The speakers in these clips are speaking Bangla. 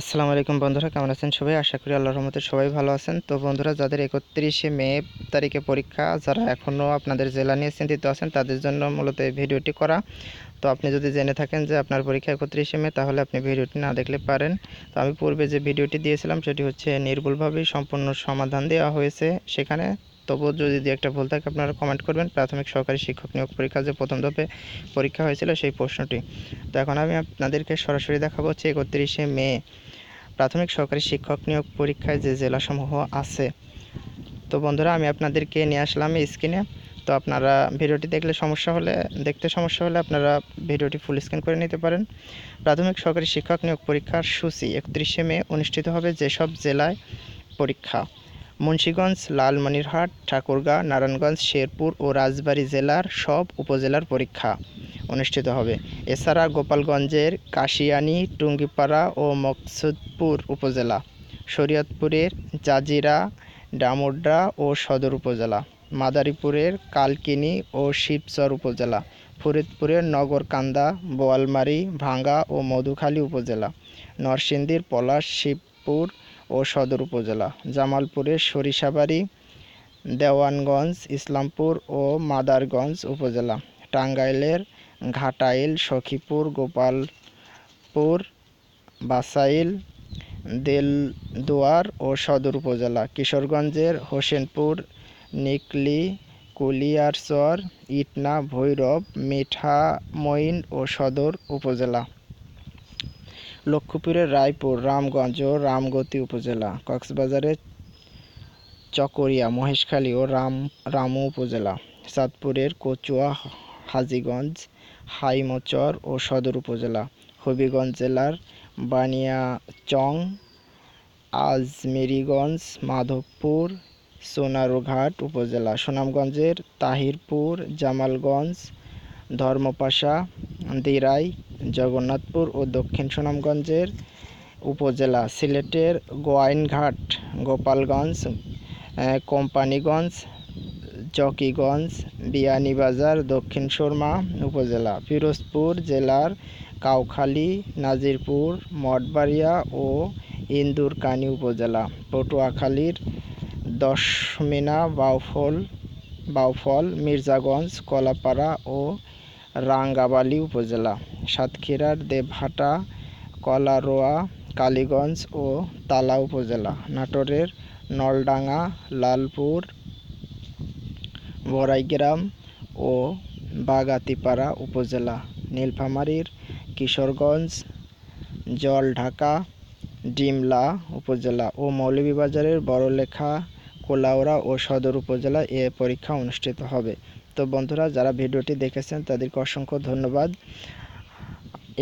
আসসালামু আলাইকুম বন্ধুরা কেমন আছেন সবাই আশা করি আল্লাহ রহমতে সবাই ভালো আছেন তো বন্ধুরা যাদের একত্রিশে মে তারিখে পরীক্ষা যারা এখনও আপনাদের জেলা নিয়ে চিন্তিত আছেন তাদের জন্য মূলত এই ভিডিওটি করা তো আপনি যদি জেনে থাকেন যে আপনার পরীক্ষা একত্রিশে মে তাহলে আপনি ভিডিওটি না দেখলে পারেন তো আমি পূর্বে যে ভিডিওটি দিয়েছিলাম সেটি হচ্ছে নির্ভুলভাবেই সম্পূর্ণ সমাধান দেওয়া হয়েছে সেখানে তবুও যদি দু একটা ভুল থাকে আপনারা কমেন্ট করবেন প্রাথমিক সহকারী শিক্ষক নিয়োগ পরীক্ষা যে প্রথম ধাপে পরীক্ষা হয়েছিল সেই প্রশ্নটি তো এখন আমি আপনাদেরকে সরাসরি দেখাবো হচ্ছে একত্রিশে মে প্রাথমিক সহকারী শিক্ষক নিয়োগ পরীক্ষায় যে জেলাসমূহ আছে তো বন্ধুরা আমি আপনাদেরকে নিয়ে আসলাম স্ক্রিনে তো আপনারা ভিডিওটি দেখলে সমস্যা হলে দেখতে সমস্যা হলে আপনারা ভিডিওটি ফুল স্ক্রিন করে নিতে পারেন প্রাথমিক সরকারি শিক্ষক নিয়োগ পরীক্ষার সূচি একত্রিশে মে অনুষ্ঠিত হবে যেসব জেলায় পরীক্ষা মুন্সীগঞ্জ লালমনিরহাট ঠাকুরগাঁ নারায়ণগঞ্জ শেরপুর ও রাজবাড়ী জেলার সব উপজেলার পরীক্ষা অনুষ্ঠিত হবে এছাড়া গোপালগঞ্জের কাশিয়ানী টুঙ্গিপাড়া ও মকসুদপুর উপজেলা শরীয়তপুরের জাজিরা ডামোড্রা ও সদর উপজেলা মাদারীপুরের কালকিনি ও শিবচর উপজেলা ফরিদপুরের নগরকান্দা বোয়ালমারি ভাঙ্গা ও মধুখালী উপজেলা নরসিংদীর পলাশ শিব জামালপুর ও সদর উপজেলা জামালপুরের সরিষাবাড়ি দেওয়ানগঞ্জ ইসলামপুর ও মাদারগঞ্জ উপজেলা টাঙ্গাইলের ঘাটাইল সখীপুর গোপালপুর বাসাইল দেলদুয়ার ও সদর উপজেলা কিশোরগঞ্জের হোসেনপুর নিকলি কুলিয়ারচর ইটনা ভৈরব মিঠামইন ও সদর উপজেলা লক্ষ্মীপুরের রায়পুর রামগঞ্জ ও রামগতি উপজেলা কক্সবাজারের চকরিয়া মহেশখালী ও রাম রামু উপজেলা চাঁদপুরের কচুয়া হাজীগঞ্জ হাইমচর ও সদর উপজেলা হবিগঞ্জ জেলার বানিয়াচং আজমেরিগঞ্জ মাধবপুর সোনারুঘাট উপজেলা সুনামগঞ্জের তাহিরপুর জামালগঞ্জ ধর্মপাশা দিরাই জগন্নাথপুর ও দক্ষিণ সুনামগঞ্জের উপজেলা সিলেটের গোয়াইনঘাট গোপালগঞ্জ কোম্পানিগঞ্জ চকিগঞ্জ বিয়ানীবাজার দক্ষিণ সুরমা উপজেলা পিরোজপুর জেলার কাউখালী নাজিরপুর মঠবাড়িয়া ও ইন্দুরকানি উপজেলা পটুয়াখালীর দশমিনা বাউফল বাউফল মির্জাগঞ্জ কলাপাড়া ও রাঙ্গাবালী উপজেলা সাতক্ষীরার দেবহাটা কলারোয়া কালীগঞ্জ ও তালা উপজেলা নাটোরের নলডাঙ্গা লালপুর বড়াইগ্রাম ও বাগাতিপাড়া উপজেলা নীলফামারীর কিশোরগঞ্জ জলঢাকা ডিমলা উপজেলা ও মৌলভীবাজারের বড়লেখা কোলাউড়া ও সদর উপজেলায় এ পরীক্ষা অনুষ্ঠিত হবে তো বন্ধুরা যারা ভিডিওটি দেখেছেন তাদেরকে অসংখ্য ধন্যবাদ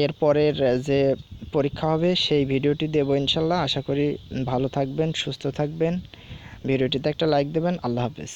এরপরের যে পরীক্ষা হবে সেই ভিডিওটি দেবো ইনশাল্লাহ আশা করি ভালো থাকবেন সুস্থ থাকবেন ভিডিওটিতে একটা লাইক দেবেন আল্লাহ হাফেজ